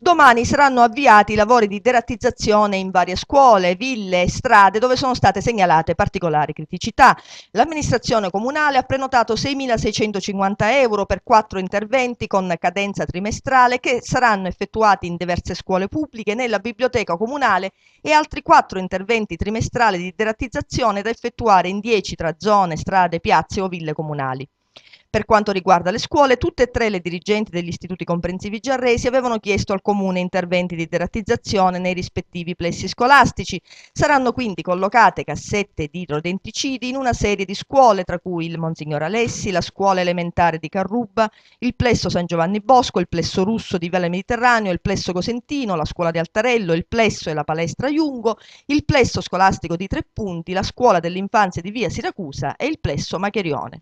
Domani saranno avviati i lavori di derattizzazione in varie scuole, ville e strade dove sono state segnalate particolari criticità. L'amministrazione comunale ha prenotato 6.650 euro per quattro interventi con cadenza trimestrale che saranno effettuati in diverse scuole pubbliche, nella biblioteca comunale e altri quattro interventi trimestrali di derattizzazione da effettuare in 10 tra zone, strade, piazze o ville comunali. Per quanto riguarda le scuole, tutte e tre le dirigenti degli istituti comprensivi giarresi avevano chiesto al Comune interventi di derattizzazione nei rispettivi plessi scolastici. Saranno quindi collocate cassette di idrodenticidi in una serie di scuole, tra cui il Monsignor Alessi, la scuola elementare di Carruba, il plesso San Giovanni Bosco, il plesso russo di Viale Mediterraneo, il plesso Cosentino, la scuola di Altarello, il plesso e la palestra Jungo, il plesso scolastico di Tre Punti, la scuola dell'infanzia di Via Siracusa e il plesso Macherione.